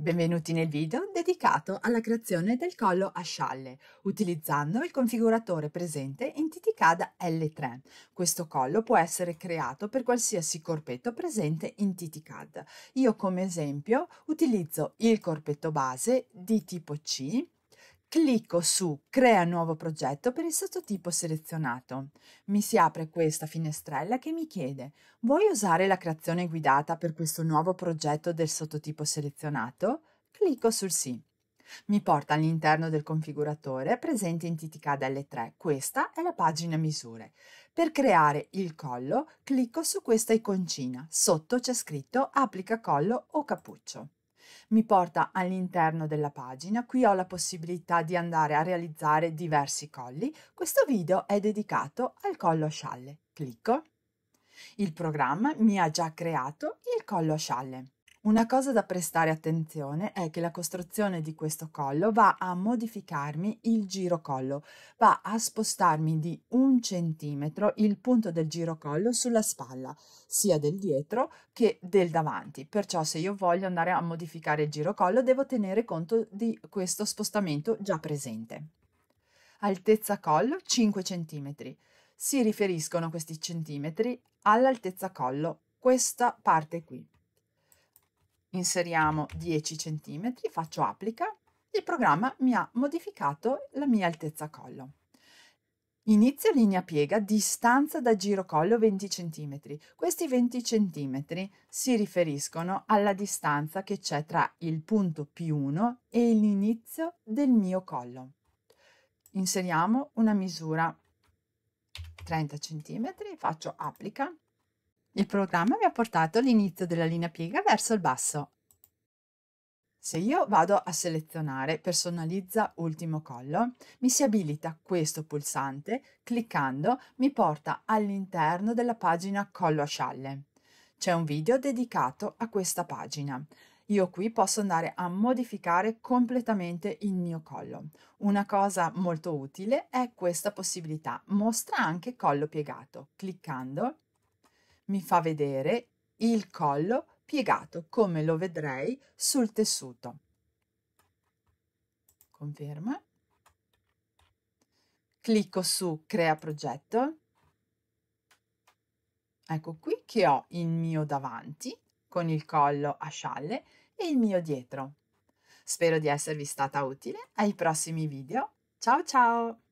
Benvenuti nel video dedicato alla creazione del collo a scialle utilizzando il configuratore presente in Titicada L3. Questo collo può essere creato per qualsiasi corpetto presente in Titicad. Io come esempio utilizzo il corpetto base di tipo C Clicco su Crea nuovo progetto per il sottotipo selezionato. Mi si apre questa finestrella che mi chiede Vuoi usare la creazione guidata per questo nuovo progetto del sottotipo selezionato? Clicco sul sì. Mi porta all'interno del configuratore presente in TTCAD L3. Questa è la pagina misure. Per creare il collo clicco su questa iconcina. Sotto c'è scritto applica collo o cappuccio mi porta all'interno della pagina, qui ho la possibilità di andare a realizzare diversi colli, questo video è dedicato al collo a scialle, clicco, il programma mi ha già creato il collo a scialle. Una cosa da prestare attenzione è che la costruzione di questo collo va a modificarmi il giro collo, va a spostarmi di un centimetro il punto del giro collo sulla spalla, sia del dietro che del davanti. Perciò se io voglio andare a modificare il giro collo devo tenere conto di questo spostamento già presente. Altezza collo 5 cm. Si riferiscono questi centimetri all'altezza collo, questa parte qui. Inseriamo 10 cm, faccio applica, il programma mi ha modificato la mia altezza collo. Inizio linea piega, distanza da giro collo 20 cm. Questi 20 cm si riferiscono alla distanza che c'è tra il punto P1 e l'inizio del mio collo. Inseriamo una misura 30 cm, faccio applica, il programma mi ha portato all'inizio della linea piega verso il basso. Se io vado a selezionare personalizza ultimo collo, mi si abilita questo pulsante, cliccando mi porta all'interno della pagina collo a scialle. C'è un video dedicato a questa pagina. Io qui posso andare a modificare completamente il mio collo. Una cosa molto utile è questa possibilità, mostra anche collo piegato. Cliccando mi fa vedere il collo piegato come lo vedrei sul tessuto. Conferma. Clicco su crea progetto. Ecco qui che ho il mio davanti con il collo a scialle e il mio dietro. Spero di esservi stata utile. Ai prossimi video. Ciao ciao!